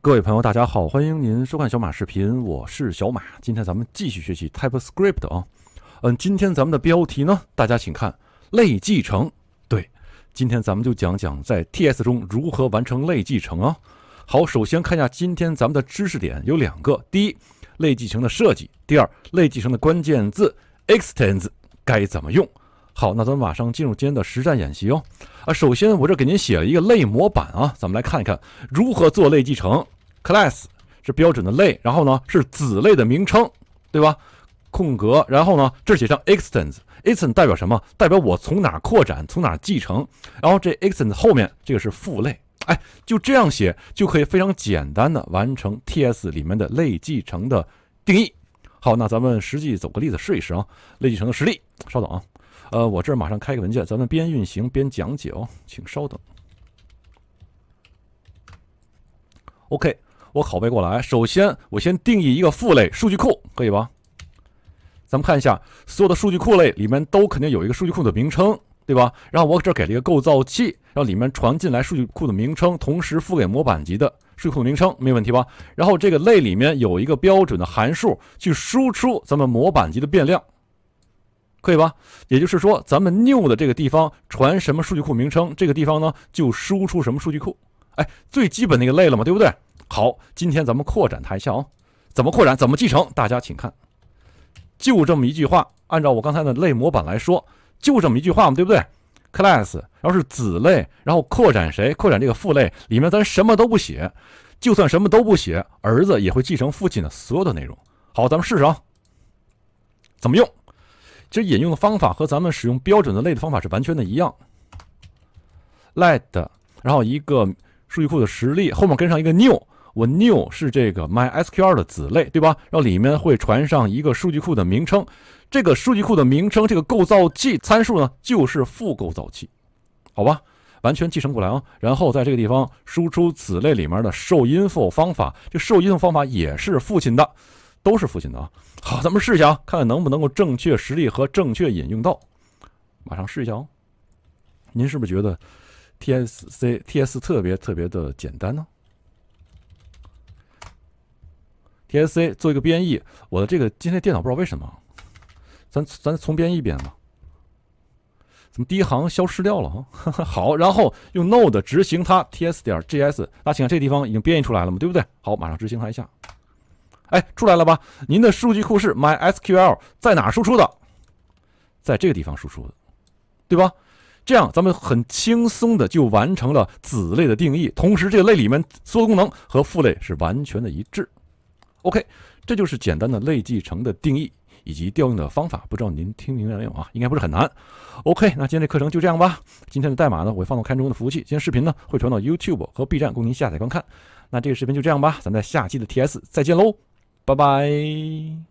各位朋友，大家好，欢迎您收看小马视频，我是小马。今天咱们继续学习 TypeScript 啊，嗯，今天咱们的标题呢，大家请看类继承。对，今天咱们就讲讲在 TS 中如何完成类继承啊。好，首先看一下今天咱们的知识点有两个，第一，类继承的设计；第二，类继承的关键字 extends 该怎么用。好，那咱们马上进入今天的实战演习哦。啊，首先我这给您写了一个类模板啊，咱们来看一看如何做类继承。class 是标准的类，然后呢是子类的名称，对吧？空格，然后呢这写上 e x t e n d s e x t e n d 代表什么？代表我从哪扩展，从哪继承。然后这 e x t e n d 后面这个是父类，哎，就这样写就可以非常简单的完成 TS 里面的类继承的定义。好，那咱们实际走个例子试一试啊，类继承的实例。稍等啊。呃，我这儿马上开个文件，咱们边运行边讲解哦，请稍等。OK，我拷贝过来。首先，我先定义一个父类数据库，可以吧？咱们看一下，所有的数据库类里面都肯定有一个数据库的名称，对吧？然后我这给了一个构造器，让里面传进来数据库的名称，同时赋给模板级的数据库名称，没问题吧？然后这个类里面有一个标准的函数，去输出咱们模板级的变量。对吧？也就是说，咱们 new 的这个地方传什么数据库名称，这个地方呢就输出什么数据库。哎，最基本那个类了嘛，对不对？好，今天咱们扩展一下啊，怎么扩展？怎么继承？大家请看，就这么一句话。按照我刚才的类模板来说，就这么一句话嘛，对不对？class，然后是子类，然后扩展谁？扩展这个父类里面咱什么都不写，就算什么都不写，儿子也会继承父亲的所有的内容。好，咱们试试啊，怎么用？这引用的方法和咱们使用标准的类的方法是完全的一样 l t e d 然后一个数据库的实例后面跟上一个 New，我 New 是这个 MySQL 的子类对吧？然后里面会传上一个数据库的名称，这个数据库的名称这个构造器参数呢就是副构造器，好吧，完全继承过来啊。然后在这个地方输出子类里面的受 f o 方法，这受 f o 方法也是父亲的。都是父亲的啊！好，咱们试一下啊，看看能不能够正确实例和正确引用到。马上试一下哦。您是不是觉得 TSC T S 特别特别的简单呢？TSC 做一个编译，我的这个今天电脑不知道为什么，咱咱从编译编吧。怎么第一行消失掉了啊？好，然后用 Node 执行它 T S 点 G S。家请看这地方已经编译出来了嘛，对不对？好，马上执行它一下。哎，出来了吧？您的数据库是 MySQL，在哪输出的？在这个地方输出的，对吧？这样咱们很轻松的就完成了子类的定义，同时这个类里面所有功能和父类是完全的一致。OK，这就是简单的类继承的定义以及调用的方法。不知道您听明白没有啊？应该不是很难。OK，那今天的课程就这样吧。今天的代码呢，我会放到看中的服务器。今天视频呢，会传到 YouTube 和 B 站供您下载观看。那这个视频就这样吧，咱在下期的 TS 再见喽。拜拜。